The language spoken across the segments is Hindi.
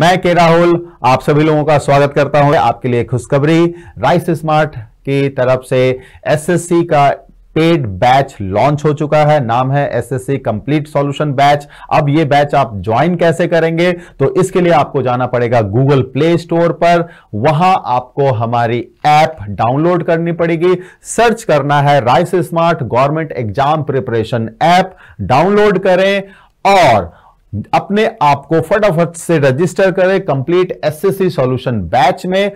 मैं के राहुल आप सभी लोगों का स्वागत करता हूं आपके लिए खुशखबरी राइस स्मार्ट की तरफ से एसएससी का पेड बैच लॉन्च हो चुका है नाम है एसएससी कंप्लीट सॉल्यूशन बैच अब ये बैच आप ज्वाइन कैसे करेंगे तो इसके लिए आपको जाना पड़ेगा गूगल प्ले स्टोर पर वहां आपको हमारी ऐप डाउनलोड करनी पड़ेगी सर्च करना है rise smart government exam preparation app download करें और अपने आप को फटाफट से रजिस्टर करें कंप्लीट एसएससी सॉल्यूशन बैच में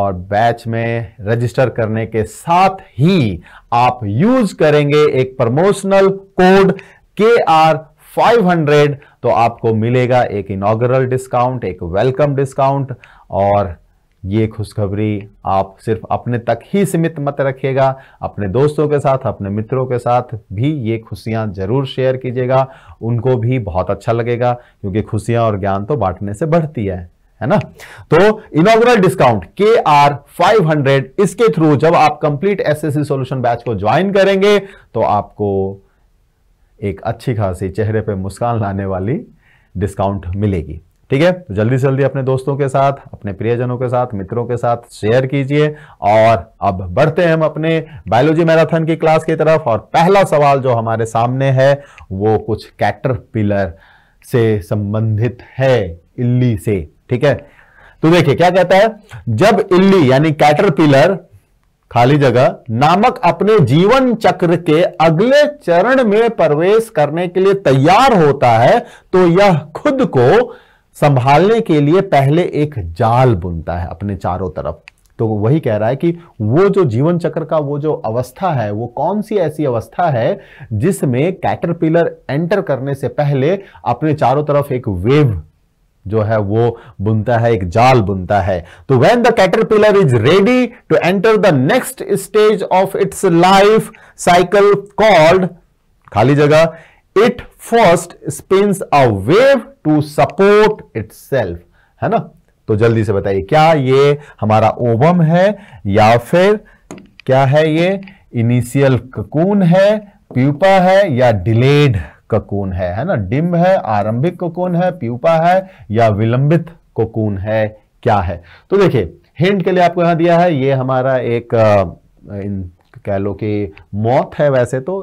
और बैच में रजिस्टर करने के साथ ही आप यूज करेंगे एक प्रमोशनल कोड के आर 500 तो आपको मिलेगा एक इनोग्रल डिस्काउंट एक वेलकम डिस्काउंट और ये खुशखबरी आप सिर्फ अपने तक ही सीमित मत रखिएगा अपने दोस्तों के साथ अपने मित्रों के साथ भी ये खुशियाँ जरूर शेयर कीजिएगा उनको भी बहुत अच्छा लगेगा क्योंकि खुशियाँ और ज्ञान तो बांटने से बढ़ती है है ना तो इनोग्रल डिस्काउंट के आर फाइव हंड्रेड इसके थ्रू जब आप कंप्लीट एस सोल्यूशन बैच को ज्वाइन करेंगे तो आपको एक अच्छी खासी चेहरे पे मुस्कान लाने वाली डिस्काउंट मिलेगी ठीक है तो जल्दी से जल्दी अपने दोस्तों के साथ अपने प्रियजनों के साथ मित्रों के साथ शेयर कीजिए और अब बढ़ते हैं हम अपने बायोलॉजी मैराथन की क्लास की तरफ और पहला सवाल जो हमारे सामने है वो कुछ कैटरपिलर से संबंधित है इल्ली से ठीक है तो देखिए क्या कहता है जब इल्ली यानी कैटरपिलर खाली जगह नामक अपने जीवन चक्र के अगले चरण में प्रवेश करने के लिए तैयार होता है तो यह खुद को संभालने के लिए पहले एक जाल बुनता है अपने चारों तरफ तो वही कह रहा है कि वो जो जीवन चक्र का वो जो अवस्था है वो कौन सी ऐसी अवस्था है जिसमें कैटरपिलर एंटर करने से पहले अपने चारों तरफ एक वेव जो है वो बुनता है एक जाल बुनता है तो when the caterpillar is ready to enter the next stage of its life cycle called खाली जगह it first spins a wave to support itself है ना तो जल्दी से बताइए क्या ये हमारा ओवम है या फिर क्या है ये इनिशियल ककून है प्यूपा है या डिलेड ककून है है ना डिम है आरंभिक ककून है प्यूपा है या विलंबित ककून है क्या है तो देखिए हिंट के लिए आपको यहां दिया है ये हमारा एक कह लो कि मौत है वैसे तो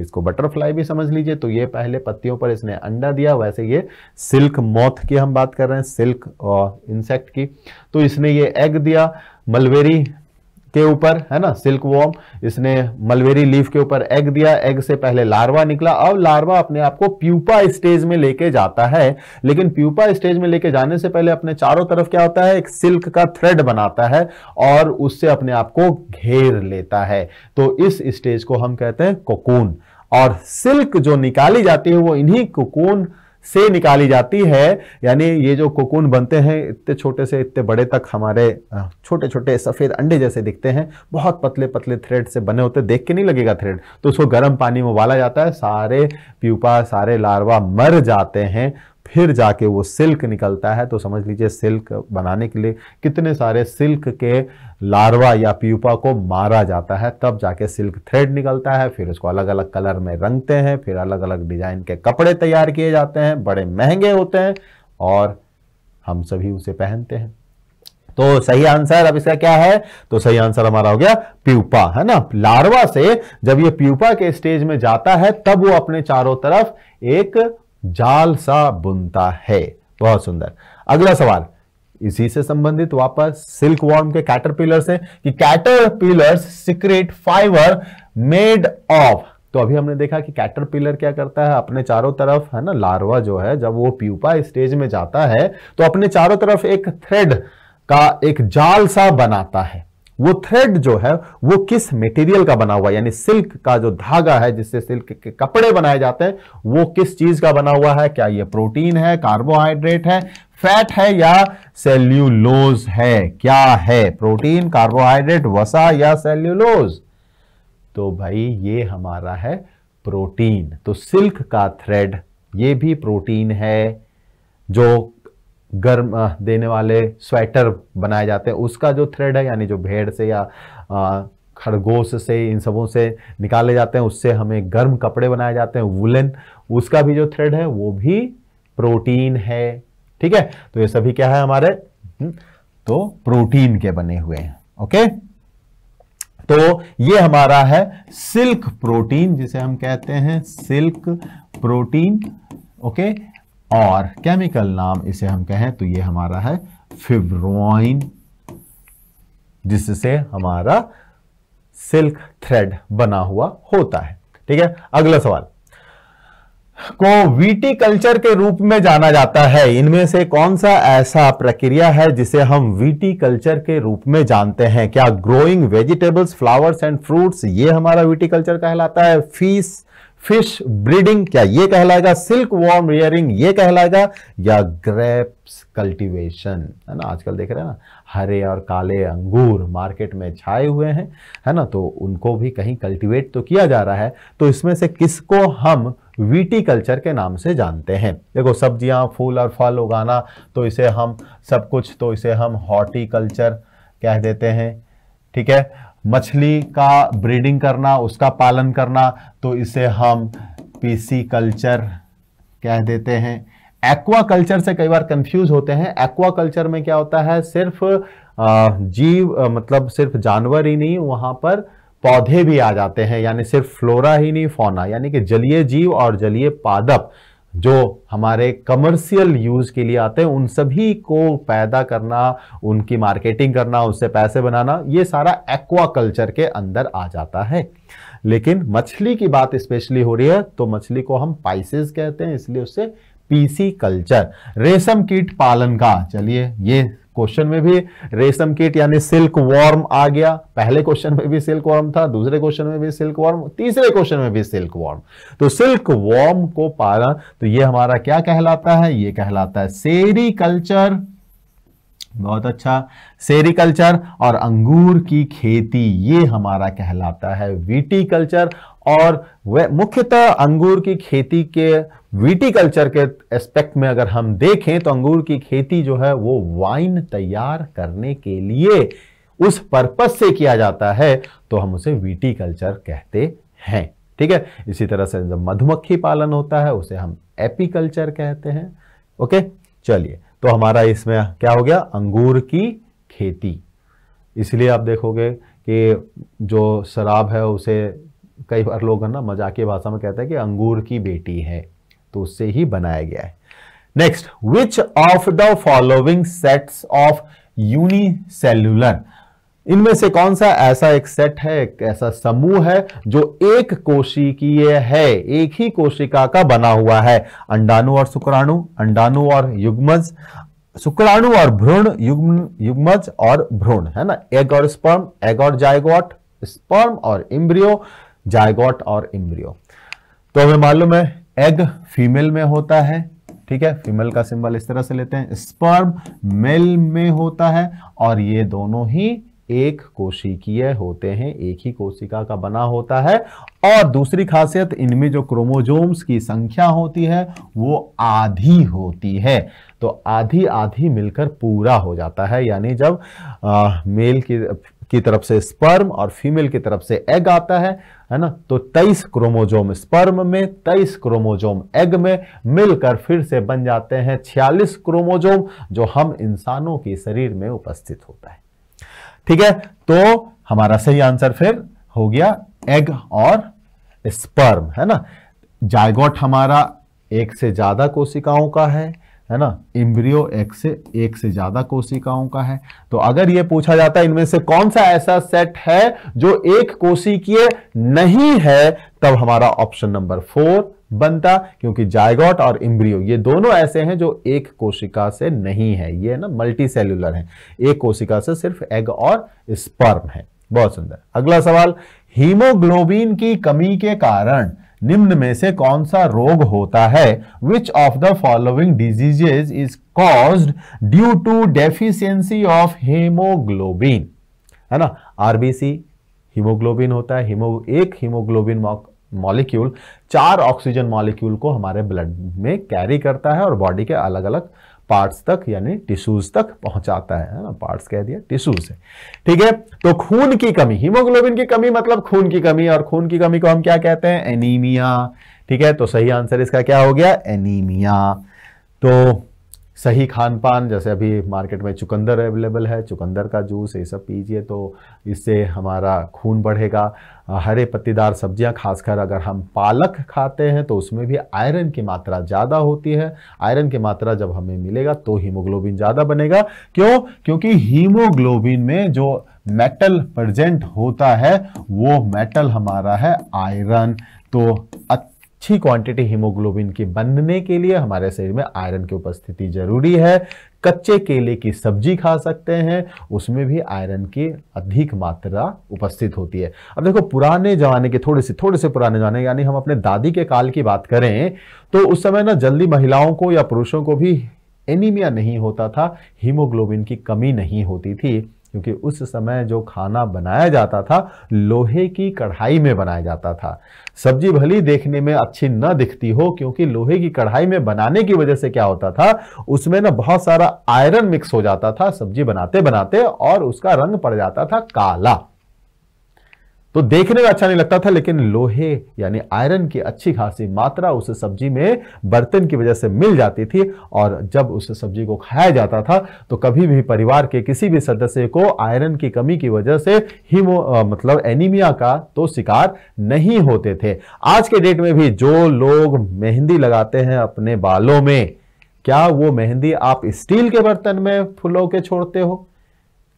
इसको बटरफ्लाई भी समझ लीजिए तो ये पहले पत्तियों पर इसने अंडा दिया वैसे ये सिल्क मौत की हम बात कर रहे हैं सिल्क इंसेक्ट की तो इसने ये एग दिया मलवेरी के ऊपर है ना सिल्क वॉर्म इसने मलवेरी लीफ के ऊपर एग दिया एग से पहले लार्वा निकला अब लार्वा अपने आप को प्यूपा स्टेज में लेके जाता है लेकिन प्यूपा स्टेज में लेके जाने से पहले अपने चारों तरफ क्या होता है एक सिल्क का थ्रेड बनाता है और उससे अपने आप को घेर लेता है तो इस स्टेज को हम कहते हैं कोकून और सिल्क जो निकाली जाती है वो इन्हीं कोकून से निकाली जाती है यानी ये जो कोकून बनते हैं इतने छोटे से इतने बड़े तक हमारे छोटे छोटे सफ़ेद अंडे जैसे दिखते हैं बहुत पतले पतले थ्रेड से बने होते देख के नहीं लगेगा थ्रेड तो उसको गर्म पानी में उबाला जाता है सारे प्यूपा सारे लार्वा मर जाते हैं फिर जाके वो सिल्क निकलता है तो समझ लीजिए सिल्क बनाने के लिए कितने सारे सिल्क के लार्वा या प्यूपा को मारा जाता है तब जाके सिल्क थ्रेड निकलता है फिर उसको अलग अलग कलर में रंगते हैं फिर अलग अलग डिजाइन के कपड़े तैयार किए जाते हैं बड़े महंगे होते हैं और हम सभी उसे पहनते हैं तो सही आंसर अब इसका क्या है तो सही आंसर हमारा हो गया प्यूपा है ना लार्वा से जब ये प्यूपा के स्टेज में जाता है तब वो अपने चारों तरफ एक जाल सा बुनता है बहुत सुंदर अगला सवाल इसी से संबंधित वापस सिल्क वॉर्म के पिलर से कि caterpillars secrete fibre made of तो अभी हमने देखा कि कैटरपिलर क्या करता है अपने चारों तरफ है ना लार्वा जो है जब वो प्यूपा स्टेज में जाता है तो अपने चारों तरफ एक थ्रेड का एक जाल सा बनाता है वो थ्रेड जो है वो किस मटेरियल का बना हुआ है यानी सिल्क का जो धागा है जिससे सिल्क के कपड़े बनाए जाते हैं वो किस चीज का बना हुआ है क्या ये प्रोटीन है कार्बोहाइड्रेट है फैट है या सेल्यूलोज है क्या है प्रोटीन कार्बोहाइड्रेट वसा या सेल्यूलोज तो भाई ये हमारा है प्रोटीन तो सिल्क का थ्रेड ये भी प्रोटीन है जो गर्म देने वाले स्वेटर बनाए जाते हैं उसका जो थ्रेड है यानी जो भेड़ से या खरगोश से इन सबों से निकाले जाते हैं उससे हमें गर्म कपड़े बनाए जाते हैं वुलन उसका भी जो थ्रेड है वो भी प्रोटीन है ठीक है तो ये सभी क्या है हमारे हम्म, तो प्रोटीन के बने हुए हैं ओके तो ये हमारा है सिल्क प्रोटीन जिसे हम कहते हैं सिल्क प्रोटीन ओके और केमिकल नाम इसे हम कहें तो ये हमारा है फिब्रोइन जिससे हमारा सिल्क थ्रेड बना हुआ होता है ठीक है अगला सवाल को वीटी कल्चर के रूप में जाना जाता है इनमें से कौन सा ऐसा प्रक्रिया है जिसे हम वीटी कल्चर के रूप में जानते हैं क्या growing vegetables flowers and fruits ये हमारा वीटी कल्चर कहलाता है फीस फिश ब्रीडिंग क्या ये कहलाएगा सिल्क वॉर्म रियरिंग ये कहलाएगा या ग्रेप्स कल्टीवेशन है ना आजकल देख रहे हैं ना हरे और काले अंगूर मार्केट में छाए हुए हैं है ना तो उनको भी कहीं कल्टीवेट तो किया जा रहा है तो इसमें से किसको हम कल्चर के नाम से जानते हैं देखो सब्जियां फूल और फल उगाना तो इसे हम सब कुछ तो इसे हम हॉर्टिकल्चर कह देते हैं ठीक है मछली का ब्रीडिंग करना उसका पालन करना तो इसे हम पीसी कल्चर कह देते हैं एक्वा कल्चर से कई बार कंफ्यूज होते हैं एक्वा कल्चर में क्या होता है सिर्फ जीव मतलब सिर्फ जानवर ही नहीं वहां पर पौधे भी आ जाते हैं यानी सिर्फ फ्लोरा ही नहीं फोना यानी कि जलीय जीव और जलीय पादप जो हमारे कमर्शियल यूज के लिए आते हैं उन सभी को पैदा करना उनकी मार्केटिंग करना उससे पैसे बनाना ये सारा एक्वा कल्चर के अंदर आ जाता है लेकिन मछली की बात स्पेशली हो रही है तो मछली को हम पाइसेस कहते हैं इसलिए उससे पीसी कल्चर रेशम कीट पालन का चलिए ये क्वेश्चन में भी रेशम कीट यानी सिल्क वॉर्म आ गया पहले क्वेश्चन में भी सिल्क वॉर्म था दूसरे क्वेश्चन में भी सिल्क वॉर्म तीसरे क्वेश्चन में भी सिल्क वॉर्म तो सिल्क वॉर्म को पालन तो ये हमारा क्या कहलाता है ये कहलाता है सेरी बहुत अच्छा सेरिकल्चर और अंगूर की खेती ये हमारा कहलाता है विटी कल्चर और वह मुख्यतः अंगूर की खेती के कल्चर के एस्पेक्ट में अगर हम देखें तो अंगूर की खेती जो है वो वाइन तैयार करने के लिए उस पर्पज से किया जाता है तो हम उसे कल्चर कहते हैं ठीक है इसी तरह से जब मधुमक्खी पालन होता है उसे हम एपीकल्चर कहते हैं ओके चलिए तो हमारा इसमें क्या हो गया अंगूर की खेती इसलिए आप देखोगे कि जो शराब है उसे कई बार लोग है ना मजाकिया भाषा में कहते हैं कि अंगूर की बेटी है तो उससे ही बनाया गया है next which of the following sets of unicellular इनमें से कौन सा ऐसा एक सेट है एक ऐसा समूह है जो एक कोशिकीय है एक ही कोशिका का बना हुआ है अंडाणु और शुक्राणु अंडाणु और युग्मज शुक्राणु और भ्रूण युग्म युग्मज और भ्रूण है ना एग और स्पर्म एग और जायगोट स्पर्म और इम्ब्रियो जायगोट और इम्ब्रियो तो हमें मालूम है एग फीमेल में होता है ठीक है फीमेल का सिंबल इस तरह से लेते हैं स्पर्म मेल में होता है और ये दोनों ही एक कोशिकीय होते हैं एक ही कोशिका का बना होता है और दूसरी खासियत इनमें जो क्रोमोजोम्स की संख्या होती है वो आधी होती है तो आधी आधी मिलकर पूरा हो जाता है यानी जब आ, मेल की की तरफ से स्पर्म और फीमेल की तरफ से एग आता है है ना तो 23 क्रोमोजोम स्पर्म में 23 क्रोमोजोम एग में मिलकर फिर से बन जाते हैं 46 क्रोमोजोम जो हम इंसानों के शरीर में उपस्थित होता है ठीक है तो हमारा सही आंसर फिर हो गया एग और स्पर्म है ना जायगोट हमारा एक से ज्यादा कोशिकाओं का है है ना इम्ब्रियो एक से एक से ज्यादा कोशिकाओं का है तो अगर ये पूछा जाता है इनमें से कौन सा ऐसा सेट है जो एक कोशिकीय नहीं है तब हमारा ऑप्शन नंबर फोर बनता क्योंकि जायगॉट और इम्ब्रियो ये दोनों ऐसे हैं जो एक कोशिका से नहीं है ये ना मल्टी सेल्यूलर है एक कोशिका से सिर्फ एग और स्पर्म है बहुत सुंदर अगला सवाल हीमोग्लोबिन की कमी के कारण निम्न में से कौन सा रोग होता है which of the following diseases is caused due to deficiency of haemoglobin है ना आरबीसी हीमोग्लोबिन होता है हीमो एक हीमोग्लोबिन मॉलिक्यूल चार ऑक्सीजन मॉलिक्यूल को हमारे ब्लड में कैरी करता है और बॉडी के अलग अलग पार्ट्स तक यानी टिश्यूज तक पहुंचाता है ना पार्ट्स कह दिया टिश्यूज है ठीक है तो खून की कमी हीमोग्लोबिन की कमी मतलब खून की कमी और खून की कमी को हम क्या कहते हैं एनीमिया ठीक है तो सही आंसर इसका क्या हो गया एनीमिया तो सही खान पान जैसे अभी मार्केट में चुकंदर अवेलेबल है चुकंदर का जूस ये सब पीजिए तो इससे हमारा खून बढ़ेगा हरे पत्तीदार सब्जियां खासकर अगर हम पालक खाते हैं तो उसमें भी आयरन की मात्रा ज़्यादा होती है आयरन की मात्रा जब हमें मिलेगा तो हीमोग्लोबिन ज़्यादा बनेगा क्यों क्योंकि हीमोग्लोबिन में जो मेटल प्रजेंट होता है वो मेटल हमारा है आयरन तो अच्छी क्वांटिटी हीमोग्लोबिन की बनने के लिए हमारे शरीर में आयरन की उपस्थिति जरूरी है कच्चे केले की सब्जी खा सकते हैं उसमें भी आयरन की अधिक मात्रा उपस्थित होती है अब देखो पुराने जमाने के थोड़े से थोड़े से पुराने जमाने यानी हम अपने दादी के काल की बात करें तो उस समय ना जल्दी महिलाओं को या पुरुषों को भी एनीमिया नहीं होता था हीमोग्लोबिन की कमी नहीं होती थी क्योंकि उस समय जो खाना बनाया जाता था लोहे की कढ़ाई में बनाया जाता था सब्जी भली देखने में अच्छी न दिखती हो क्योंकि लोहे की कढ़ाई में बनाने की वजह से क्या होता था उसमें ना बहुत सारा आयरन मिक्स हो जाता था सब्जी बनाते बनाते और उसका रंग पड़ जाता था काला तो देखने में अच्छा नहीं लगता था लेकिन लोहे यानी आयरन की अच्छी खासी मात्रा उस सब्जी में बर्तन की वजह से मिल जाती थी और जब उस सब्जी को खाया जाता था तो कभी भी परिवार के किसी भी सदस्य को आयरन की कमी की वजह से हीमो मतलब एनीमिया का तो शिकार नहीं होते थे आज के डेट में भी जो लोग मेहंदी लगाते हैं अपने बालों में क्या वो मेहंदी आप स्टील के बर्तन में फूलों के छोड़ते हो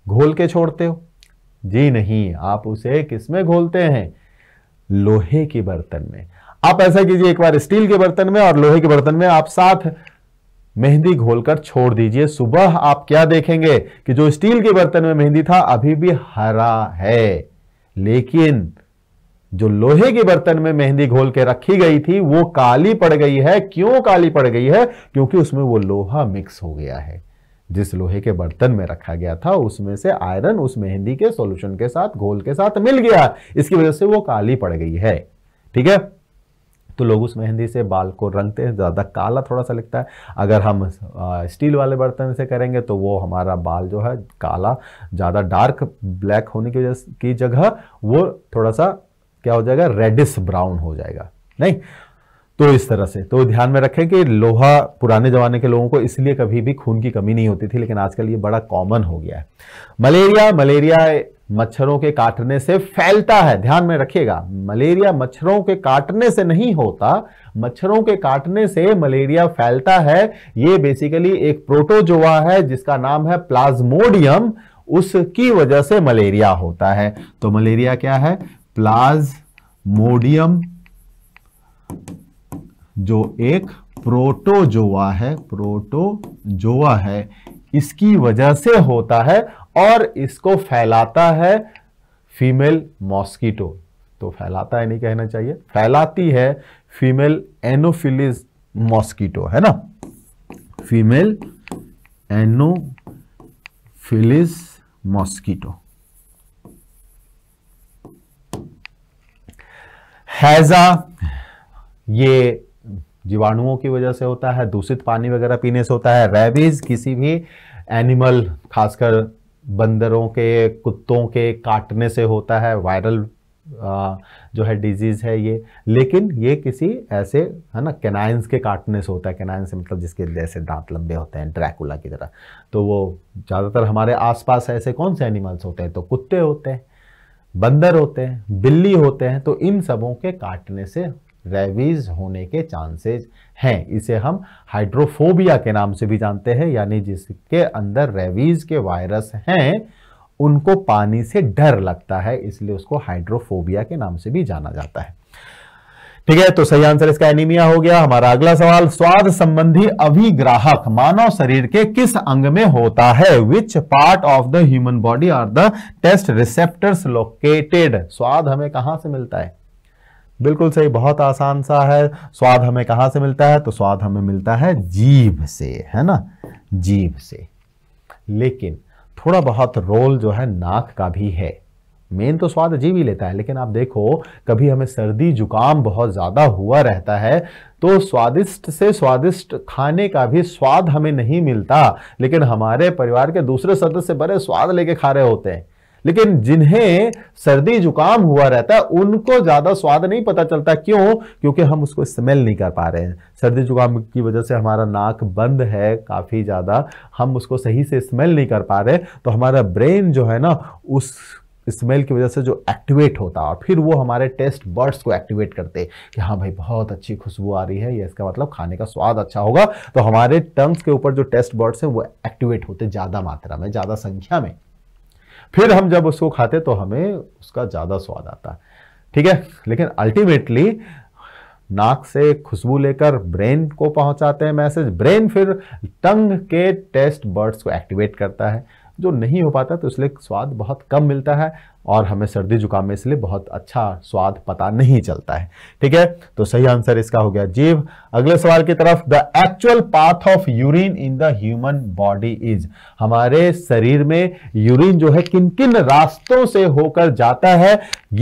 घोल के छोड़ते हो जी नहीं आप उसे किसमें घोलते हैं लोहे के बर्तन में आप ऐसा कीजिए एक बार स्टील के बर्तन में और लोहे के बर्तन में आप साथ मेहंदी घोलकर छोड़ दीजिए सुबह आप क्या देखेंगे कि जो स्टील के बर्तन में मेहंदी था अभी भी हरा है लेकिन जो लोहे के बर्तन में मेहंदी घोल के रखी गई थी वो काली पड़ गई है क्यों काली पड़ गई है क्योंकि उसमें वो लोहा मिक्स हो गया है जिस लोहे के बर्तन में रखा गया था उसमें से आयरन उस मेहंदी के सॉल्यूशन के साथ घोल के साथ मिल गया इसकी वजह से वो काली पड़ गई है ठीक है तो लोग उस मेहंदी से बाल को रंगते हैं ज़्यादा काला थोड़ा सा लगता है अगर हम स्टील वाले बर्तन से करेंगे तो वो हमारा बाल जो है काला ज़्यादा डार्क ब्लैक होने की वजह की जगह वो थोड़ा सा क्या हो जाएगा रेडिस ब्राउन हो जाएगा नहीं तो इस तरह से तो ध्यान में रखें कि लोहा पुराने ज़माने के लोगों को इसलिए कभी भी खून की कमी नहीं होती थी लेकिन आजकल ये बड़ा कॉमन हो गया है मलेरिया मलेरिया मच्छरों के काटने से फैलता है ध्यान में रखिएगा मलेरिया मच्छरों के काटने से नहीं होता मच्छरों के काटने से मलेरिया फैलता है ये बेसिकली एक प्रोटोजोआ है जिसका नाम है प्लाज्मोडियम उसकी वजह से मलेरिया होता है तो मलेरिया क्या है प्लाज्मोडियम जो एक प्रोटोजोआ है प्रोटोजोआ है इसकी वजह से होता है और इसको फैलाता है फीमेल मॉस्किटो तो फैलाता है नहीं कहना चाहिए फैलाती है फीमेल एनोफिलिस मॉस्किटो है ना फीमेल एनोफिलिस मॉस्किटो हैजा ये जीवाणुओं की वजह से होता है दूषित पानी वगैरह पीने से होता है रेबीज किसी भी एनिमल खासकर बंदरों के कुत्तों के काटने से होता है वायरल जो है डिजीज़ है ये लेकिन ये किसी ऐसे है ना कैनाइंस के काटने से होता है कैनाइंस से मतलब जिसके जैसे दांत लंबे होते हैं ड्रैकुला की तरह तो वो ज़्यादातर हमारे आसपास ऐसे कौन से एनिमल्स होते हैं तो कुत्ते होते हैं बंदर होते हैं बिल्ली होते हैं तो इन सबों के काटने से रेबीज होने के चांसेज हैं इसे हम हाइड्रोफोबिया के नाम से भी जानते हैं यानी जिसके अंदर रेबीज के वायरस हैं उनको पानी से डर लगता है इसलिए उसको हाइड्रोफोबिया के नाम से भी जाना जाता है ठीक है तो सही आंसर इसका एनीमिया हो गया हमारा अगला सवाल स्वाद संबंधी अभिग्राहक मानव शरीर के किस अंग में होता है which part of the human body are the taste receptors located स्वाद हमें कहां से मिलता है बिल्कुल सही बहुत आसान सा है स्वाद हमें कहाँ से मिलता है तो स्वाद हमें मिलता है जीभ से है ना जीभ से लेकिन थोड़ा बहुत रोल जो है नाक का भी है मेन तो स्वाद अजीब ही लेता है लेकिन आप देखो कभी हमें सर्दी जुकाम बहुत ज़्यादा हुआ रहता है तो स्वादिष्ट से स्वादिष्ट खाने का भी स्वाद हमें नहीं मिलता लेकिन हमारे परिवार के दूसरे सदस्य बड़े स्वाद लेके खा रहे होते हैं लेकिन जिन्हें सर्दी जुकाम हुआ रहता है उनको ज्यादा स्वाद नहीं पता चलता क्यों क्योंकि हम उसको स्मेल नहीं कर पा रहे हैं सर्दी जुकाम की वजह से हमारा नाक बंद है काफी ज्यादा हम उसको सही से स्मेल नहीं कर पा रहे तो हमारा ब्रेन जो है ना उस स्मेल की वजह से जो एक्टिवेट होता है और फिर वो हमारे टेस्ट बर्ड्स को एक्टिवेट करते कि हाँ भाई बहुत अच्छी खुशबू आ रही है या इसका मतलब खाने का स्वाद अच्छा होगा तो हमारे टंग्स के ऊपर जो टेस्ट बर्ड्स हैं वो एक्टिवेट होते ज़्यादा मात्रा में ज़्यादा संख्या में फिर हम जब उसको खाते तो हमें उसका ज़्यादा स्वाद आता है ठीक है लेकिन अल्टीमेटली नाक से खुशबू लेकर ब्रेन को पहुंचाते हैं मैसेज ब्रेन फिर टंग के टेस्ट बर्ड्स को एक्टिवेट करता है जो नहीं हो पाता तो इसलिए स्वाद बहुत कम मिलता है और हमें सर्दी जुकाम में इसलिए बहुत अच्छा स्वाद पता नहीं चलता है ठीक है तो सही आंसर इसका हो गया जीव अगले सवाल की तरफ the actual path of urine in the human body is हमारे शरीर में यूरिन जो है किन किन रास्तों से होकर जाता है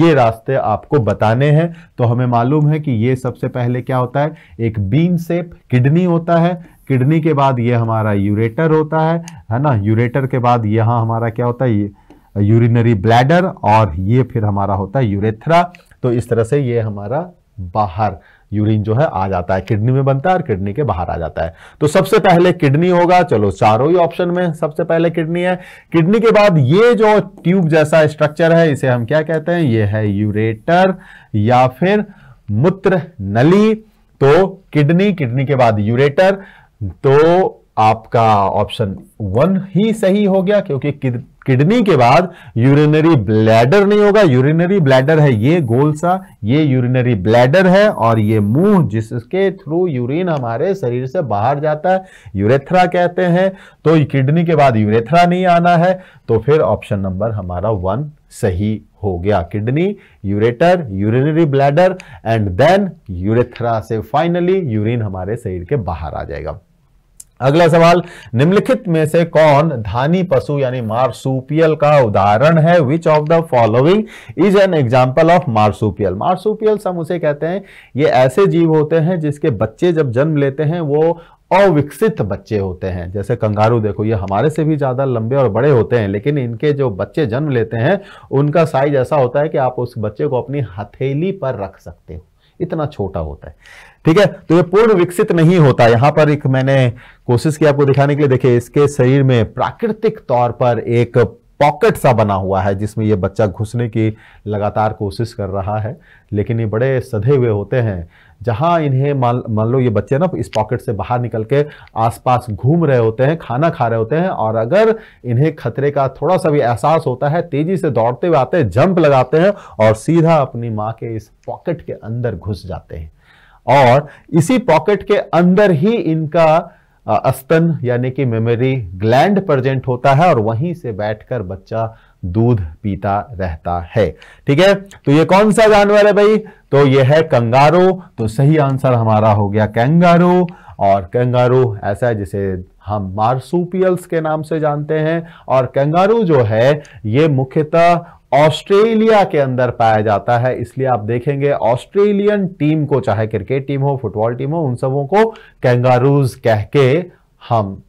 ये रास्ते आपको बताने हैं तो हमें मालूम है कि ये सबसे पहले क्या होता है एक बीन सेप किडनी होता है किडनी के बाद ये हमारा यूरेटर होता है है ना यूरेटर के बाद यहाँ हमारा क्या होता है यूरिनरी ब्लैडर और ये फिर हमारा होता है यूरेथ्रा तो इस तरह से ये हमारा बाहर यूरिन जो है आ जाता है किडनी में बनता है और किडनी के बाहर आ जाता है तो सबसे पहले किडनी होगा चलो चारों ही ऑप्शन में सबसे पहले किडनी है किडनी के बाद ये जो ट्यूब जैसा स्ट्रक्चर है इसे हम क्या कहते हैं ये है यूरेटर या फिर मूत्र नली तो किडनी किडनी के बाद यूरेटर तो आपका ऑप्शन वन ही सही हो गया क्योंकि किडनी के बाद यूरिनरी ब्लैडर नहीं होगा यूरिनरी ब्लैडर है ये गोल सा ये यूरिनरी ब्लैडर है और ये मुंह जिसके थ्रू यूरिन हमारे शरीर से बाहर जाता है यूरेथ्रा कहते हैं तो किडनी के बाद यूरेथ्रा नहीं आना है तो फिर ऑप्शन नंबर हमारा वन सही हो गया kidney ureter urinary bladder and then urethra से फाइनली यूरिन हमारे शरीर के बाहर आ जाएगा अगला सवाल निम्नलिखित में से कौन धानी पशु यानी मार्सुपियल का उदाहरण है which of the following is an example of marsupial marsupial हम उसे कहते हैं ये ऐसे जीव होते हैं जिसके बच्चे जब जन्म लेते हैं वो अविकसित बच्चे होते हैं जैसे कंगारू देखो ये हमारे से भी ज़्यादा लंबे और बड़े होते हैं लेकिन इनके जो बच्चे जन्म लेते हैं उनका साइज ऐसा होता है कि आप उस बच्चे को अपनी हथेली पर रख सकते हो इतना छोटा होता है ठीक है तो ये पूर्ण विकसित नहीं होता यहां पर एक मैंने कोशिश की आपको दिखाने के लिए देखिए इसके शरीर में प्राकृतिक तौर पर एक पॉकेट सा बना हुआ है जिसमें ये बच्चा घुसने की लगातार कोशिश कर रहा है लेकिन ये बड़े सधे हुए होते हैं जहाँ इन्हें मान मान लो ये बच्चे ना इस पॉकेट से बाहर निकल के आसपास घूम रहे होते हैं खाना खा रहे होते हैं और अगर इन्हें खतरे का थोड़ा सा भी एहसास होता है तेजी से दौड़ते हुए आते हैं जंप लगाते हैं और सीधा अपनी माँ के इस पॉकेट के अंदर घुस जाते हैं और इसी पॉकेट के अंदर ही इनका अस्तन यानी कि मेमोरी ग्लैंड प्रेजेंट होता है और वहीं से बैठकर बच्चा दूध पीता रहता है ठीक है तो ये कौन सा जानवर है भाई तो ये है कंगारो तो सही आंसर हमारा हो गया कैंगारो और कंगारू ऐसा है जिसे हम मार्सूपियल्स के नाम से जानते हैं और कंगारू जो है ये मुख्यतः ऑस्ट्रेलिया के अंदर पाया जाता है इसलिए आप देखेंगे ऑस्ट्रेलियन टीम को चाहे क्रिकेट टीम हो फुटबॉल टीम हो उन सबों को कैंगारूज कह के हम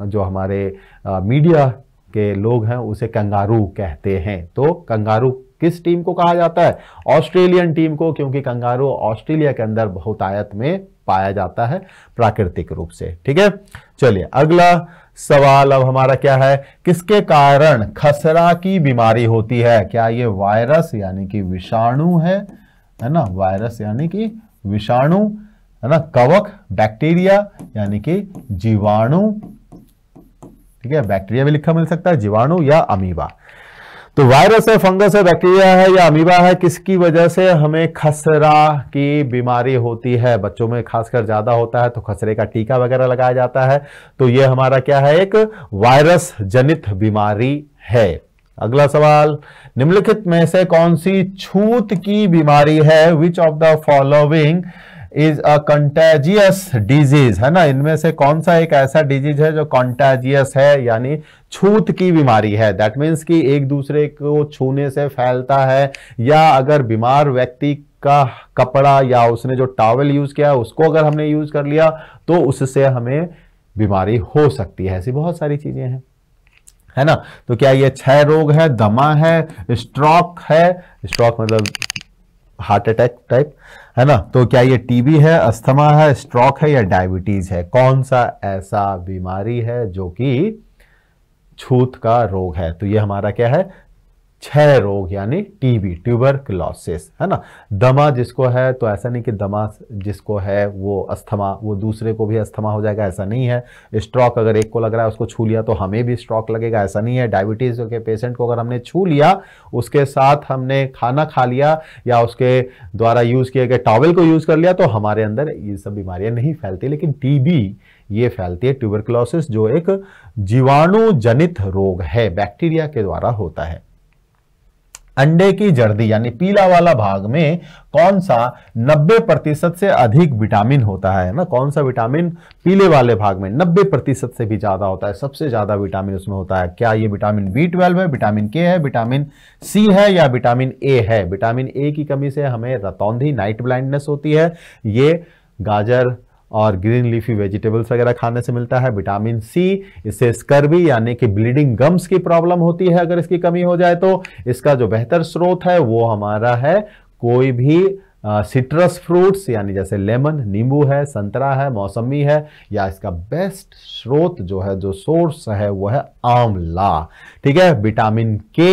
जो हमारे मीडिया के लोग हैं उसे कंगारू कहते हैं तो कंगारू किस टीम को कहा जाता है ऑस्ट्रेलियन टीम को क्योंकि कंगारू ऑस्ट्रेलिया के अंदर बहुत आयत में पाया जाता है प्राकृतिक रूप से ठीक है चलिए अगला सवाल अब हमारा क्या है किसके कारण खसरा की बीमारी होती है क्या ये वायरस यानी कि विषाणु है है ना वायरस यानी कि विषाणु है ना कवक बैक्टीरिया यानी कि जीवाणु ठीक है बैक्टीरिया भी लिखा मिल सकता है जीवाणु या अमीबा तो वायरस है फंगस है बैक्टीरिया है या अमीबा है किसकी वजह से हमें खसरा की बीमारी होती है बच्चों में खासकर ज़्यादा होता है तो खसरे का टीका वगैरह लगाया जाता है तो यह हमारा क्या है एक वायरस जनित बीमारी है अगला सवाल निम्नलिखित में से कौन सी छूत की बीमारी है which of the following is a contagious disease है ना इनमें से कौन सा एक ऐसा डिजीज है जो कंटेजियस है यानी छूत की बीमारी है दैट मीन्स कि एक दूसरे को छूने से फैलता है या अगर बीमार व्यक्ति का कपड़ा या उसने जो टॉवल यूज़ किया उसको अगर हमने यूज़ कर लिया तो उससे हमें बीमारी हो सकती है ऐसी बहुत सारी चीज़ें हैं है ना तो क्या ये क्षय रोग है दमा है स्ट्रोक है स्ट्रोक मतलब हार्ट अटैक टाइप है ना तो क्या ये टीबी है अस्थमा है स्ट्रोक है या डायबिटीज है कौन सा ऐसा बीमारी है जो कि छूत का रोग है तो ये हमारा क्या है क्षय रोग यानी टीबी ट्यूबर क्लॉसिस है ना दमा जिसको है तो ऐसा नहीं कि दमा जिसको है वो अस्थमा वो दूसरे को भी अस्थमा हो जाएगा ऐसा नहीं है स्ट्रोक अगर एक को लग रहा है उसको छू लिया तो हमें भी स्ट्रोक लगेगा ऐसा नहीं है डायबिटीज़ के पेशेंट को अगर हमने छू लिया उसके साथ हमने खाना खा लिया या उसके द्वारा यूज़ किए गए टॉवल को यूज़ कर लिया तो हमारे अंदर ये सब बीमारियाँ नहीं फैलती लेकिन टीबी ये फैलती है ट्यूबरक्लोसिस जो एक जीवाणु जनित रोग है बैक्टीरिया के द्वारा होता है अंडे की जर्दी यानी पीला वाला भाग में कौन सा 90 प्रतिशत से अधिक विटामिन होता है ना कौन सा विटामिन पीले वाले भाग में 90 प्रतिशत से भी ज़्यादा होता है सबसे ज़्यादा विटामिन उसमें होता है क्या ये विटामिन बी ट्वेल्व है विटामिन के है विटामिन सी है या विटामिन ए है विटामिन ए की कमी से हमें रतौंधी नाइट ब्लाइंडनेस होती है ये गाजर और ग्रीन लीफी वेजिटेबल्स वगैरह खाने से मिलता है विटामिन सी इससे स्कर्वी यानी कि ब्लीडिंग गम्स की प्रॉब्लम होती है अगर इसकी कमी हो जाए तो इसका जो बेहतर स्रोत है वो हमारा है कोई भी सिट्रस फ्रूट्स यानी जैसे लेमन नींबू है संतरा है मौसमी है या इसका बेस्ट स्रोत जो है जो सोर्स है वो है आंवला ठीक है विटामिन के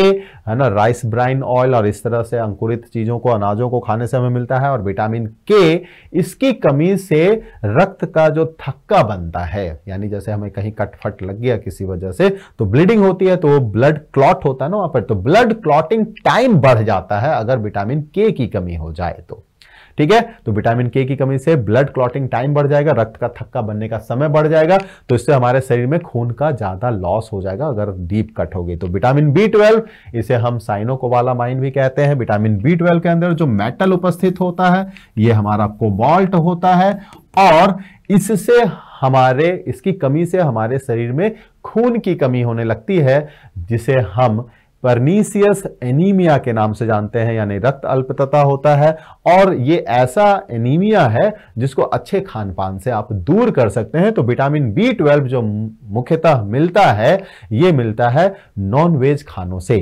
है ना राइस ब्राइन ऑयल और इस तरह से अंकुरित चीज़ों को अनाजों को खाने से हमें मिलता है और विटामिन के इसकी कमी से रक्त का जो थक्का बनता है यानी जैसे हमें कहीं कटफट लग गया किसी वजह से तो ब्लीडिंग होती है तो ब्लड क्लॉट होता है ना वहां पर तो ब्लड क्लॉटिंग टाइम बढ़ जाता है अगर विटामिन के की कमी हो जाए तो ठीक है तो विटामिन के की कमी से ब्लड क्लॉटिंग टाइम बढ़ जाएगा रक्त का थक्का बनने का समय बढ़ जाएगा तो इससे हमारे शरीर में खून का ज्यादा लॉस हो जाएगा अगर डीप कट होगी तो विटामिन बी ट्वेल्व इसे हम साइनोकोबालामाइन भी कहते हैं विटामिन बी ट्वेल्व के अंदर जो मेटल उपस्थित होता है ये हमारा कोबाल्ट होता है और इससे हमारे इसकी कमी से हमारे शरीर में खून की कमी होने लगती है जिसे हम परनीसियस एनीमिया के नाम से जानते हैं यानी रक्त अल्पतता होता है और ये ऐसा एनीमिया है जिसको अच्छे खान पान से आप दूर कर सकते हैं तो विटामिन बी ट्वेल्व जो मुख्यतः मिलता है ये मिलता है नॉन वेज खानों से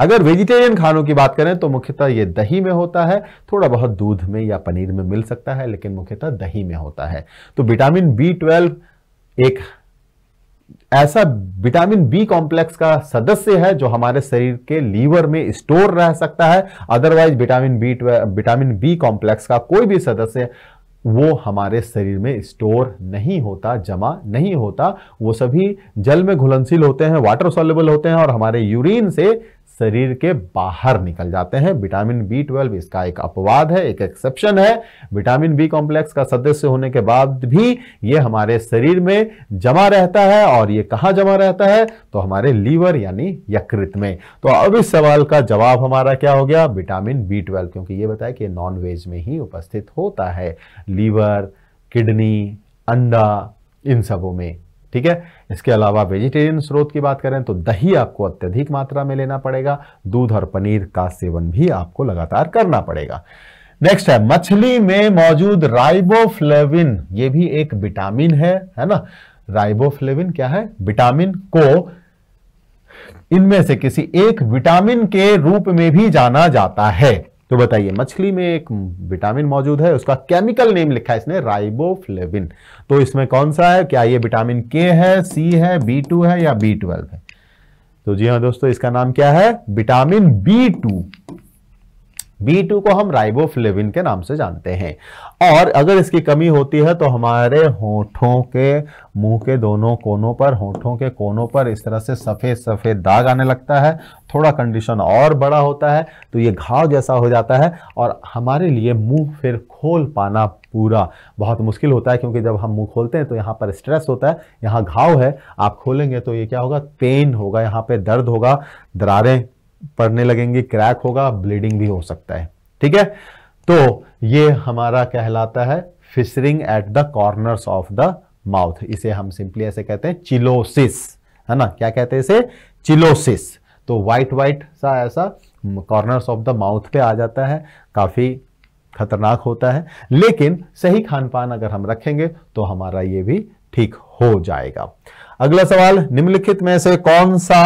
अगर वेजिटेरियन खानों की बात करें तो मुख्यतः ये दही में होता है थोड़ा बहुत दूध में या पनीर में मिल सकता है लेकिन मुख्यतः दही में होता है तो विटामिन बी एक ऐसा विटामिन बी कॉम्प्लेक्स का सदस्य है जो हमारे शरीर के लीवर में स्टोर रह सकता है otherwise vitamin B vitamin B complex का कोई भी सदस्य वो हमारे शरीर में स्टोर नहीं होता जमा नहीं होता वो सभी जल में घुलनशील होते हैं वाटर सॉलेबल होते हैं और हमारे यूरिन से शरीर के बाहर निकल जाते हैं विटामिन बी ट्वेल्व इसका एक अपवाद है एक एक्सेप्शन है विटामिन बी कॉम्प्लेक्स का सदस्य होने के बाद भी ये हमारे शरीर में जमा रहता है और ये कहाँ जमा रहता है तो हमारे लीवर यानी यकृत में तो अब इस सवाल का जवाब हमारा क्या हो गया विटामिन बी ट्वेल्व क्योंकि ये बताया कि नॉन वेज में ही उपस्थित होता है लीवर किडनी अंडा इन सबों में ठीक है इसके अलावा वेजिटेरियन स्रोत की बात करें तो दही आपको अत्यधिक मात्रा में लेना पड़ेगा दूध और पनीर का सेवन भी आपको लगातार करना पड़ेगा नेक्स्ट है मछली में मौजूद राइबोफ्लेविन ये भी एक विटामिन है है ना राइबोफ्लेविन क्या है विटामिन को इनमें से किसी एक विटामिन के रूप में भी जाना जाता है तो बताइए मछली में एक विटामिन मौजूद है उसका केमिकल नेम लिखा है इसने राइबोफ्लेविन तो इसमें कौन सा है क्या ये विटामिन के है सी है बी टू है या बी ट्वेल्व है तो जी हाँ दोस्तों इसका नाम क्या है vitamin B two B two को हम राइबोफ्लेविन के नाम से जानते हैं और अगर इसकी कमी होती है तो हमारे होठों के मुंह के दोनों कोनों पर होठों के कोनों पर इस तरह से सफ़ेद सफ़ेद दाग आने लगता है थोड़ा कंडीशन और बड़ा होता है तो ये घाव जैसा हो जाता है और हमारे लिए मुंह फिर खोल पाना पूरा बहुत मुश्किल होता है क्योंकि जब हम मुंह खोलते हैं तो यहाँ पर स्ट्रेस होता है यहाँ घाव है आप खोलेंगे तो ये क्या होगा पेन होगा यहाँ पे दर्द होगा दरारें पड़ने लगेंगी क्रैक होगा ब्लीडिंग भी हो सकता है ठीक है तो ये हमारा कहलाता है fissuring at the corners of the mouth इसे हम सिंपली ऐसे कहते हैं चिलोसिस है ना क्या कहते हैं इसे चिलोसिस तो वाइट वाइट सा ऐसा कॉर्नर्स ऑफ द माउथ पे आ जाता है काफ़ी खतरनाक होता है लेकिन सही खान पान अगर हम रखेंगे तो हमारा ये भी ठीक हो जाएगा अगला सवाल निम्नलिखित में से कौन सा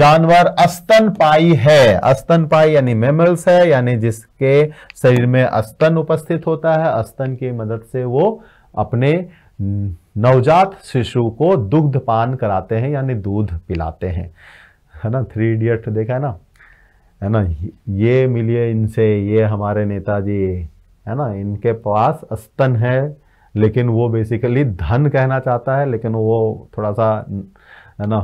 जानवर अस्तनपाई है अस्तनपाई यानी मेमल्स है यानी जिसके शरीर में अस्तन उपस्थित होता है अस्तन की मदद से वो अपने नवजात शिशु को दुग्ध पान कराते हैं यानी दूध पिलाते हैं है ना थ्री इडियट देखा है ना है ना ये मिलिए इनसे ये हमारे नेताजी है ना इनके पास अस्तन है लेकिन वो बेसिकली धन कहना चाहता है लेकिन वो थोड़ा सा है ना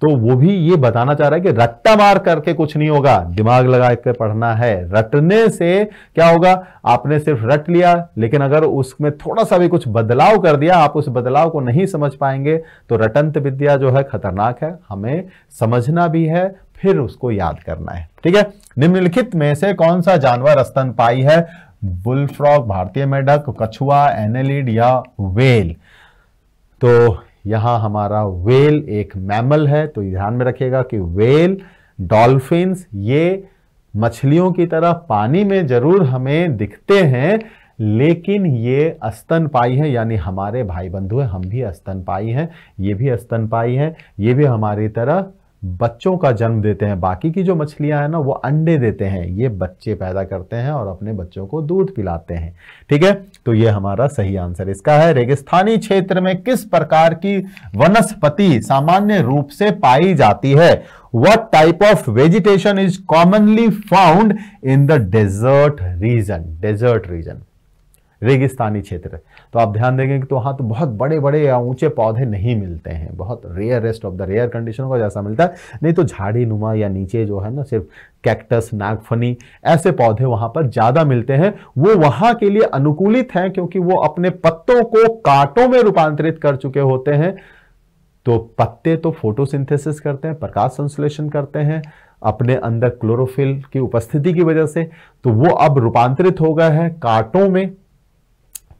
तो वो भी ये बताना चाह रहा है कि रट्टा मार करके कुछ नहीं होगा दिमाग लगा के पढ़ना है रटने से क्या होगा आपने सिर्फ रट लिया लेकिन अगर उसमें थोड़ा सा भी कुछ बदलाव कर दिया आप उस बदलाव को नहीं समझ पाएंगे तो रटंत विद्या जो है खतरनाक है हमें समझना भी है फिर उसको याद करना है ठीक है निम्नलिखित में से कौन सा जानवर पाई है बुलफ्रॉग भारतीय मेढक कछुआ एनेलिड या वेल तो यहां हमारा वेल एक मैमल है तो ध्यान में रखिएगा कि वेल डॉल्फिन्स ये मछलियों की तरह पानी में जरूर हमें दिखते हैं लेकिन ये अस्तनपाई है यानी हमारे भाई बंधु हैं हम भी अस्तनपाई हैं ये भी अस्तनपाई हैं ये भी हमारी तरह बच्चों का जन्म देते हैं बाकी की जो मछलियां हैं ना वो अंडे देते हैं ये बच्चे पैदा करते हैं और अपने बच्चों को दूध पिलाते हैं ठीक है तो ये हमारा सही आंसर इसका है रेगिस्तानी क्षेत्र में किस प्रकार की वनस्पति सामान्य रूप से पाई जाती है what type of vegetation is commonly found in the desert region desert region रेगिस्तानी क्षेत्र तो आप ध्यान देंगे कि तो वहाँ तो बहुत बड़े बड़े या ऊंचे पौधे नहीं मिलते हैं बहुत rarest of the rare condition का जैसा मिलता है नहीं तो झाड़ी नुमा या नीचे जो है ना सिर्फ कैक्टस नागफनी ऐसे पौधे वहाँ पर ज़्यादा मिलते हैं वो वहाँ के लिए अनुकूलित हैं क्योंकि वो अपने पत्तों को कांटों में रूपांतरित कर चुके होते हैं तो पत्ते तो फोटोसिंथेसिस करते हैं प्रकाश संश्लेषण करते हैं अपने अंदर क्लोरोफिल की उपस्थिति की वजह से तो वो अब रूपांतरित हो गए हैं कांटों में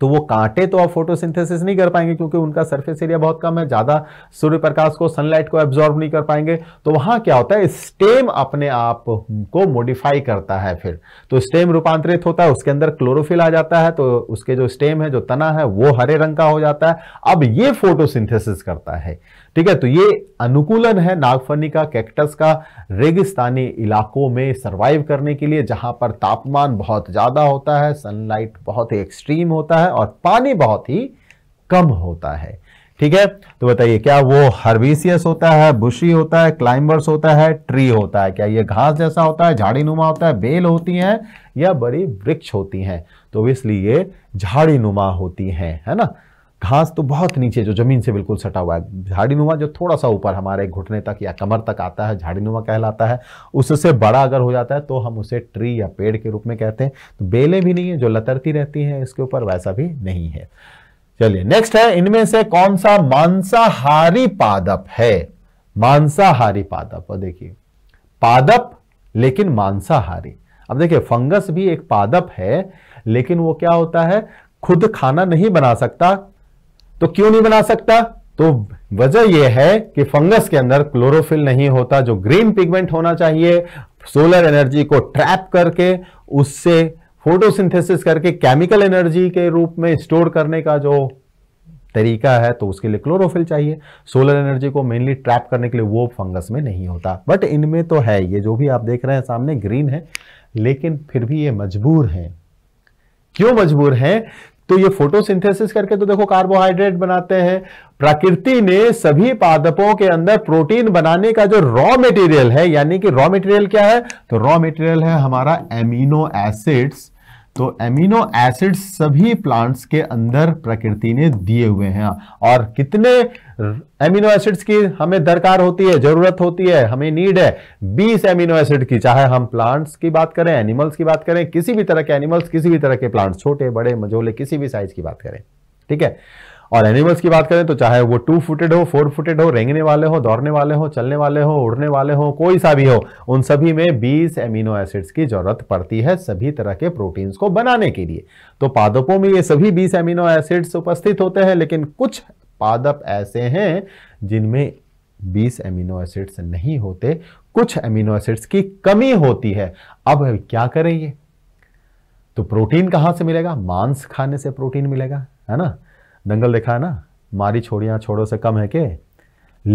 तो वो कांटे तो आप फोटोसिंथेसिस नहीं कर पाएंगे क्योंकि उनका सरफेस एरिया बहुत कम है ज्यादा सूर्य प्रकाश को सनलाइट को एब्जॉर्ब नहीं कर पाएंगे तो वहां क्या होता है स्टेम अपने आप को मॉडिफाई करता है फिर तो स्टेम रूपांतरित होता है उसके अंदर क्लोरोफिल आ जाता है तो उसके जो स्टेम है जो तना है वो हरे रंग का हो जाता है अब ये फोटोसिंथेसिस करता है ठीक है तो ये अनुकूलन है नागफनी का कैक्टस का रेगिस्तानी इलाकों में सरवाइव करने के लिए जहां पर तापमान बहुत ज़्यादा होता है सनलाइट बहुत ही एक्सट्रीम होता है और पानी बहुत ही कम होता है ठीक है तो बताइए क्या वो हर्बीसियस होता है बुशी होता है क्लाइंबर्स होता है ट्री होता है क्या ये घास जैसा होता है झाड़ी नुमा होता है बेल होती हैं या बड़ी वृक्ष होती हैं तो इसलिए झाड़ी नुमा होती हैं है ना घास तो बहुत नीचे जो ज़मीन से बिल्कुल सटा हुआ है झाड़ी नुमा जो थोड़ा सा ऊपर हमारे घुटने तक या कमर तक आता है झाड़ी नुमा कहलाता है उससे बड़ा अगर हो जाता है तो हम उसे ट्री या पेड़ के रूप में कहते हैं तो बेलें भी नहीं है जो लतरती रहती हैं इसके ऊपर वैसा भी नहीं है चलिए नेक्स्ट है इनमें से कौन सा मांसाहारी पादप है मांसाहारी पादप देखिए पादप लेकिन मांसाहारी अब देखिए फंगस भी एक पादप है लेकिन वो क्या होता है खुद खाना नहीं बना सकता तो क्यों नहीं बना सकता तो वजह यह है कि फंगस के अंदर क्लोरोफिल नहीं होता जो ग्रीन पिगमेंट होना चाहिए सोलर एनर्जी को ट्रैप करके उससे फोटोसिंथेसिस करके केमिकल एनर्जी के रूप में स्टोर करने का जो तरीका है तो उसके लिए क्लोरोफिल चाहिए सोलर एनर्जी को मेनली ट्रैप करने के लिए वो फंगस में नहीं होता बट इनमें तो है ये जो भी आप देख रहे हैं सामने ग्रीन है लेकिन फिर भी ये मजबूर हैं क्यों मजबूर हैं तो ये फोटोसिंथेसिस करके तो देखो कार्बोहाइड्रेट बनाते हैं प्रकृति ने सभी पादपों के अंदर प्रोटीन बनाने का जो रॉ मटेरियल है यानी कि रॉ मटेरियल क्या है तो रॉ मटेरियल है हमारा एमिनो एसिड्स तो एमिनो एसिड सभी प्लांट्स के अंदर प्रकृति ने दिए हुए हैं और कितने एमिनो एसिड्स की हमें दरकार होती है जरूरत होती है हमें नीड है 20 एमिनो एसिड की चाहे हम प्लांट्स की बात करें एनिमल्स की बात करें किसी भी तरह के एनिमल्स किसी भी तरह के प्लांट्स छोटे बड़े मझोले किसी भी साइज की बात करें ठीक है और एनिमल्स की बात करें तो चाहे वो टू फुटेड हो फोर फुटेड हो रेंगने वाले हो दौड़ने वाले हो चलने वाले हो उड़ने वाले हो कोई सा भी हो उन सभी में 20 एमिनो एसिड्स की जरूरत पड़ती है सभी तरह के प्रोटीन्स को बनाने के लिए तो पादपों में ये सभी 20 एमिनो एसिड्स उपस्थित होते हैं लेकिन कुछ पादप ऐसे हैं जिनमें 20 एमिनो एसिड्स नहीं होते कुछ एमिनो एसिड्स की कमी होती है अब क्या करें ये तो प्रोटीन कहां से मिलेगा मांस खाने से प्रोटीन मिलेगा है ना दंगल देखा है ना मारी छोड़ियाँ छोड़ो से कम है के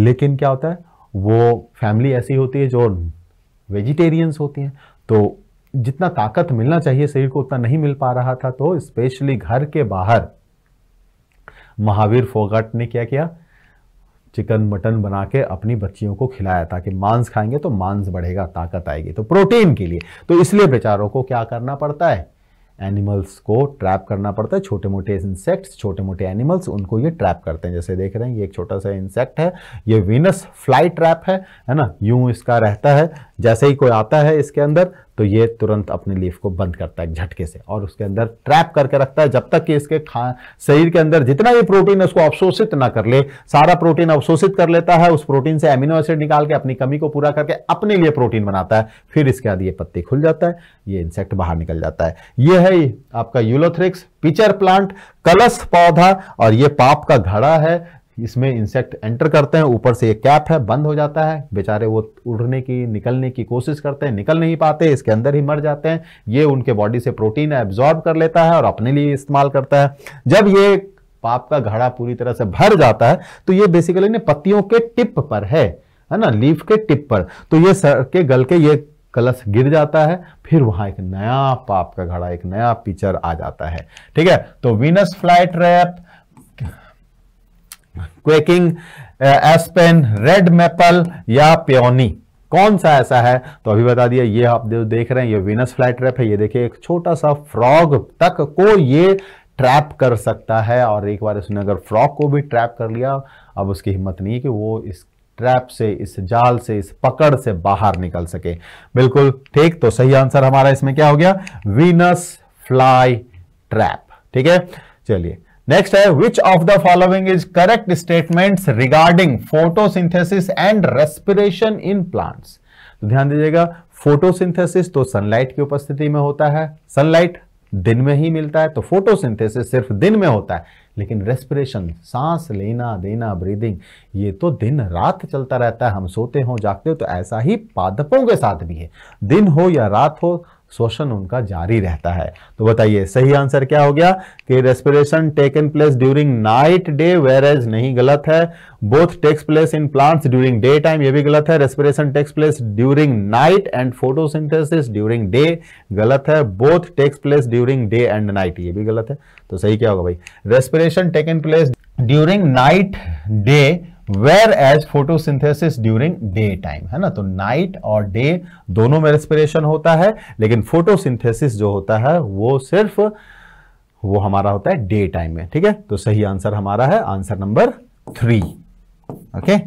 लेकिन क्या होता है वो फैमिली ऐसी होती है जो वेजिटेरियंस होती हैं तो जितना ताकत मिलना चाहिए शरीर को उतना नहीं मिल पा रहा था तो स्पेशली घर के बाहर महावीर फोगाट ने क्या किया चिकन मटन बना के अपनी बच्चियों को खिलाया ताकि मांस खाएंगे तो मांस बढ़ेगा ताकत आएगी तो प्रोटीन के लिए तो इसलिए बेचारों को क्या करना पड़ता है एनिमल्स को ट्रैप करना पड़ता है छोटे मोटे इंसेक्ट्स छोटे मोटे एनिमल्स उनको ये ट्रैप करते हैं जैसे देख रहे हैं ये एक छोटा सा इंसेक्ट है ये वीनस फ्लाई ट्रैप है है ना यूं इसका रहता है जैसे ही कोई आता है इसके अंदर तो ये तुरंत अपने लीफ को बंद करता है झटके से और उसके अंदर ट्रैप करके रखता है जब तक कि इसके खा शरीर के अंदर जितना भी प्रोटीन है उसको अवशोषित ना कर ले सारा प्रोटीन अवशोषित कर लेता है उस प्रोटीन से एमिनो एसिड निकाल के अपनी कमी को पूरा करके अपने लिए प्रोटीन बनाता है फिर इसके बाद ये पत्ती खुल जाता है ये इंसेक्ट बाहर निकल जाता है ये है आपका यूलोथ्रिक्स पिचर प्लांट कलश पौधा और ये पाप का घड़ा है इसमें इंसेक्ट एंटर करते हैं ऊपर से ये कैप है बंद हो जाता है बेचारे वो उड़ने की निकलने की कोशिश करते हैं निकल नहीं पाते इसके अंदर ही मर जाते हैं ये उनके बॉडी से प्रोटीन एब्जॉर्ब कर लेता है और अपने लिए इस्तेमाल करता है जब ये पाप का घड़ा पूरी तरह से भर जाता है तो ये बेसिकली ना पत्तियों के टिप पर है है ना लीफ के टिप पर तो ये सर के गल के ये कलश गिर जाता है फिर वहां एक नया पाप का घड़ा एक नया पिक्चर आ जाता है ठीक है तो Venus flytrap quaking aspen red maple या प्योनी कौन सा ऐसा है तो अभी बता दिया ये आप देख रहे हैं ये विनस फ्लैट ट्रैप है ये देखिए एक छोटा सा फ्रॉग तक को ये ट्रैप कर सकता है और एक बार इसने अगर फ्रॉग को भी ट्रैप कर लिया अब उसकी हिम्मत नहीं है कि वो इस ट्रैप से इस जाल से इस पकड़ से बाहर निकल सके बिल्कुल ठीक तो सही आंसर हमारा इसमें क्या हो गया वीनस फ्लाई ट्रैप ठीक है चलिए नेक्स्ट है which of the following is correct statement regarding photosynthesis and respiration in plants तो ध्यान दीजिएगा फोटोसिंथेसिस तो सनलाइट की उपस्थिति में होता है सनलाइट दिन में ही मिलता है तो फोटोसिंथेसिस सिर्फ दिन में होता है लेकिन रेस्पिरेशन सांस लेना देना ब्रीदिंग ये तो दिन रात चलता रहता है हम सोते हो जागते हो तो ऐसा ही पादपों के साथ भी है दिन हो या रात हो श्वसन उनका जारी रहता है तो बताइए सही आंसर क्या हो गया कि respiration taken place during night day whereas नहीं गलत है both takes place in plants during day time ये भी गलत है respiration takes place during night and photosynthesis during day गलत है both takes place during day and night ये भी गलत है तो सही क्या होगा भाई respiration taken place during night day whereas photosynthesis during day time है ना तो नाइट और डे दोनों में रेस्पिरेशन होता है लेकिन फोटोसिंथेसिस जो होता है वो सिर्फ वो हमारा होता है डे टाइम में ठीक है तो सही आंसर हमारा है answer number three okay okay?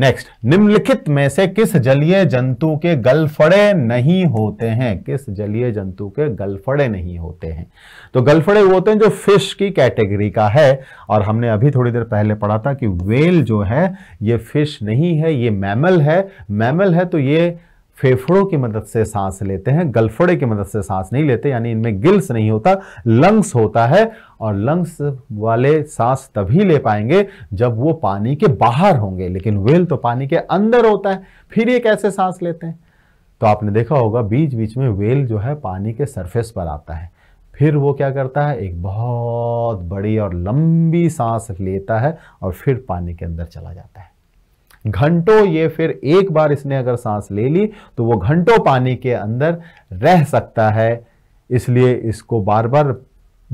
Next निम्नलिखित में से किस जलीय जंतु के गलफड़े नहीं होते हैं किस जलीय जंतु के गलफड़े नहीं होते हैं तो गलफड़े वो होते हैं जो फिश की कैटेगरी का है और हमने अभी थोड़ी देर पहले पढ़ा था कि वेल जो है ये फिश नहीं है ये मैमल है मैमल है तो ये फेफड़ों की मदद से सांस लेते हैं गलफड़े की मदद से सांस नहीं लेते यानी इनमें गिल्स नहीं होता लंग्स होता है और लंग्स वाले सांस तभी ले पाएंगे जब वो पानी के बाहर होंगे लेकिन वेल तो पानी के अंदर होता है फिर ये कैसे सांस लेते हैं तो आपने देखा होगा बीच बीच में वेल जो है पानी के सरफेस पर आता है फिर वो क्या करता है एक बहुत बड़ी और लंबी सांस लेता है और फिर पानी के अंदर चला जाता है घंटों ये फिर एक बार इसने अगर सांस ले ली तो वो घंटों पानी के अंदर रह सकता है इसलिए इसको बार बार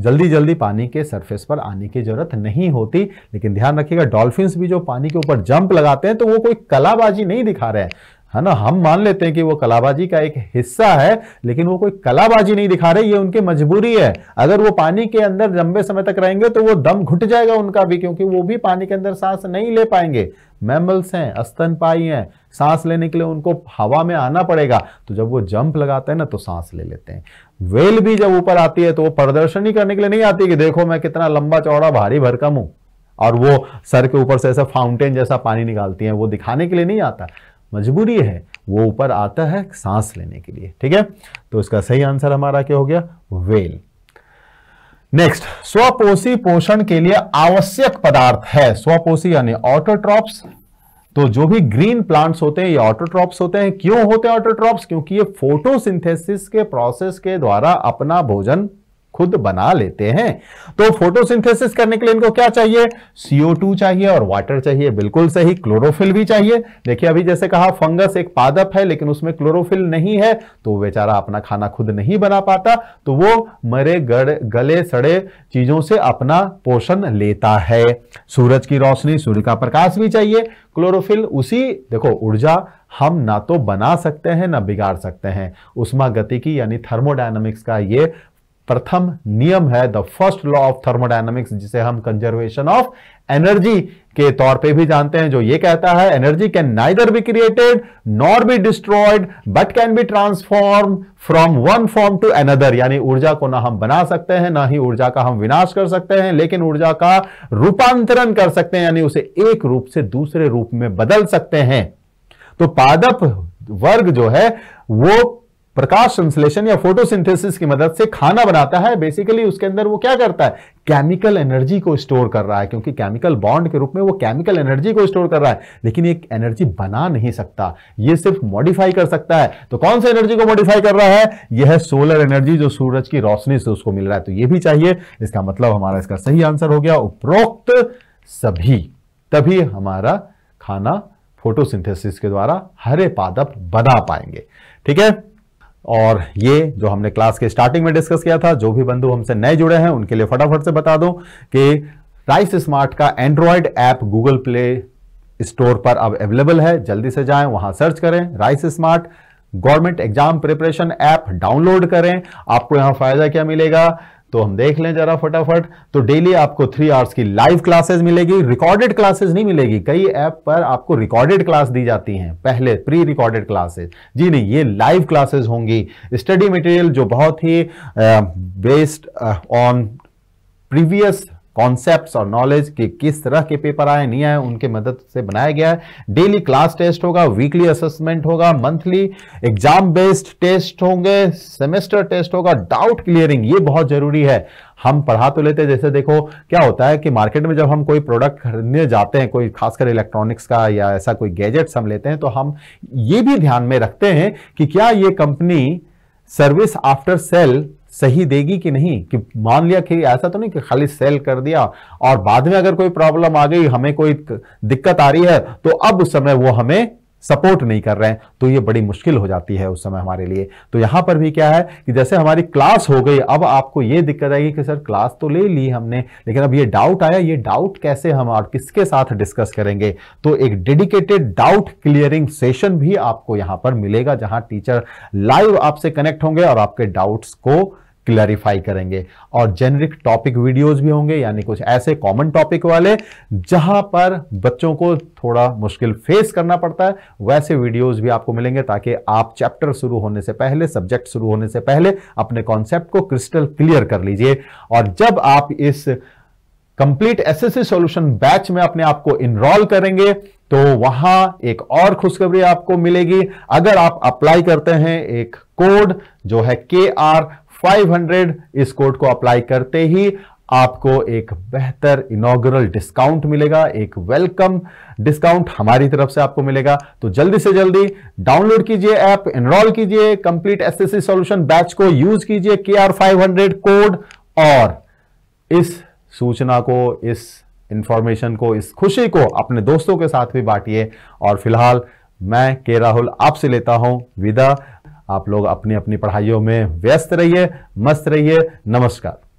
जल्दी जल्दी पानी के सरफेस पर आने की जरूरत नहीं होती लेकिन ध्यान रखिएगा डॉल्फिन्स भी जो पानी के ऊपर जंप लगाते हैं तो वो कोई कलाबाजी नहीं दिखा रहे हैं है ना हम मान लेते हैं कि वो कलाबाजी का एक हिस्सा है लेकिन वो कोई कलाबाजी नहीं दिखा रहे ये उनकी मजबूरी है अगर वो पानी के अंदर लंबे समय तक रहेंगे तो वो दम घुट जाएगा उनका भी क्योंकि वो भी पानी के अंदर सांस नहीं ले पाएंगे मैमल्स हैं स्तनपाई हैं सांस लेने के लिए उनको हवा में आना पड़ेगा तो जब वो जंप लगाते हैं ना तो सांस ले लेते हैं वेल भी जब ऊपर आती है तो वो प्रदर्शन ही करने के लिए नहीं आती कि देखो मैं कितना लंबा चौड़ा भारी भरकम हूं और वो सर के ऊपर से ऐसा फाउंटेन जैसा पानी निकालती है वो दिखाने के लिए नहीं आता मजबूरी है वो ऊपर आता है सांस लेने के लिए ठीक है तो इसका सही आंसर हमारा क्या हो गया वेल नेक्स्ट स्वपोषी पोषण के लिए आवश्यक पदार्थ है स्वपोषी यानी ऑटोट्रॉप्स तो जो भी ग्रीन प्लांट्स होते हैं ये ऑटोट्रॉप्स होते हैं क्यों होते हैं ऑटोट्रॉप्स क्योंकि ये फोटोसिंथेसिस के प्रोसेस के द्वारा अपना भोजन खुद बना लेते हैं तो फोटोसिंथेसिस करने के लिए इनको क्या चाहिए CO2 चाहिए और वाटर चाहिए बिल्कुल सही क्लोरोफिल भी चाहिए देखिए अभी जैसे कहा फंगस एक पादप है लेकिन उसमें क्लोरोफिल नहीं है तो बेचारा अपना खाना खुद नहीं बना पाता तो वो मरे गड़, गले सड़े चीजों से अपना पोषण लेता है सूरज की रोशनी सूर्य का प्रकाश भी चाहिए क्लोरोफिल उसी देखो ऊर्जा हम ना तो बना सकते हैं ना बिगाड़ सकते हैं उष्मा गति की यानी थर्मोडाइनमिक्स का ये प्रथम नियम है the first law of thermodynamics जिसे हम कंजर्वेशन ऑफ एनर्जी के तौर पे भी जानते हैं जो ये कहता है energy can neither be created nor be destroyed but can be transform from one form to another यानी ऊर्जा को ना हम बना सकते हैं ना ही ऊर्जा का हम विनाश कर सकते हैं लेकिन ऊर्जा का रूपांतरण कर सकते हैं यानी उसे एक रूप से दूसरे रूप में बदल सकते हैं तो पादप वर्ग जो है वो प्रकाश संश्लेषण या फोटोसिंथेसिस की मदद से खाना बनाता है बेसिकली उसके अंदर वो क्या करता है केमिकल एनर्जी को स्टोर कर रहा है क्योंकि केमिकल बॉन्ड के रूप में वो केमिकल एनर्जी को स्टोर कर रहा है लेकिन एक एनर्जी बना नहीं सकता ये सिर्फ मॉडिफाई कर सकता है तो कौन सा एनर्जी को मॉडिफाई कर रहा है यह है सोलर एनर्जी जो सूरज की रोशनी से उसको मिल रहा है तो यह भी चाहिए इसका मतलब हमारा इसका सही आंसर हो गया उपरोक्त सभी तभी हमारा खाना फोटोसिंथेसिस के द्वारा हरे पादप बना पाएंगे ठीक है और ये जो हमने क्लास के स्टार्टिंग में डिस्कस किया था जो भी बंधु हमसे नए जुड़े हैं उनके लिए फटाफट से बता दूं कि राइस स्मार्ट का android app Google Play Store पर अब अवेलेबल है जल्दी से जाएं वहां सर्च करें Rise smart government exam preparation app download करें आपको यहां फायदा क्या मिलेगा तो हम देख लें जरा फटाफट तो डेली आपको थ्री आवर्स की लाइव क्लासेस मिलेगी रिकॉर्डेड क्लासेस नहीं मिलेगी कई ऐप पर आपको रिकॉर्डेड क्लास दी जाती हैं पहले प्री रिकॉर्डेड क्लासेस जी नहीं ये लाइव क्लासेस होंगी स्टडी मटेरियल जो बहुत ही बेस्ड ऑन प्रीवियस कॉन्सेप्ट और नॉलेज कि किस तरह के पेपर आए नहीं आए उनके मदद से बनाया गया है डेली क्लास टेस्ट होगा वीकली असेसमेंट होगा मंथली एग्जाम बेस्ड टेस्ट होंगे सेमेस्टर टेस्ट होगा डाउट क्लियरिंग ये बहुत जरूरी है हम पढ़ा तो लेते हैं जैसे देखो क्या होता है कि मार्केट में जब हम कोई प्रोडक्ट खरीदने जाते हैं कोई खासकर इलेक्ट्रॉनिक्स का या ऐसा कोई गैजेट्स हम लेते हैं तो हम ये भी ध्यान में रखते हैं कि क्या ये कंपनी सर्विस आफ्टर सेल सही देगी कि नहीं कि मान लिया कि ऐसा तो नहीं कि खाली सेल कर दिया और बाद में अगर कोई प्रॉब्लम आ गई हमें कोई दिक्कत आ रही है तो अब उस समय वो हमें सपोर्ट नहीं कर रहे हैं तो ये बड़ी मुश्किल हो जाती है उस समय हमारे लिए तो यहाँ पर भी क्या है कि जैसे हमारी क्लास हो गई अब आपको ये दिक्कत आएगी कि सर क्लास तो ले ली हमने लेकिन अब ये डाउट आया ये डाउट कैसे हम और किसके साथ डिस्कस करेंगे तो एक डेडिकेटेड डाउट क्लियरिंग सेशन भी आपको यहाँ पर मिलेगा जहाँ टीचर लाइव आपसे कनेक्ट होंगे और आपके डाउट्स को क्लैरिफाई करेंगे और जेनरिक टॉपिक वीडियोस भी होंगे यानी कुछ ऐसे कॉमन टॉपिक वाले जहां पर बच्चों को थोड़ा मुश्किल फेस करना पड़ता है वैसे वीडियोस भी आपको मिलेंगे ताकि आप चैप्टर शुरू होने से पहले सब्जेक्ट शुरू होने से पहले अपने कॉन्सेप्ट को क्रिस्टल क्लियर कर लीजिए और जब आप इस कंप्लीट एसएससी सॉल्यूशन बैच में अपने आप को इनरोल करेंगे तो वहां एक और खुशखबरी आपको मिलेगी अगर आप अप्लाई करते हैं एक कोड जो है के आर 500 इस कोड को अप्लाई करते ही आपको एक बेहतर इनोग्रल डिस्काउंट मिलेगा एक वेलकम डिस्काउंट हमारी तरफ से आपको मिलेगा तो जल्दी से जल्दी डाउनलोड कीजिए ऐप एनरोल कीजिए कंप्लीट एसएससी सॉल्यूशन बैच को यूज कीजिए के आर कोड और इस सूचना को इस इंफॉर्मेशन को इस खुशी को अपने दोस्तों के साथ भी बांटिए और फिलहाल मैं के राहुल आपसे लेता हूं विदा आप लोग अपनी अपनी पढ़ाइयों में व्यस्त रहिए मस्त रहिए नमस्कार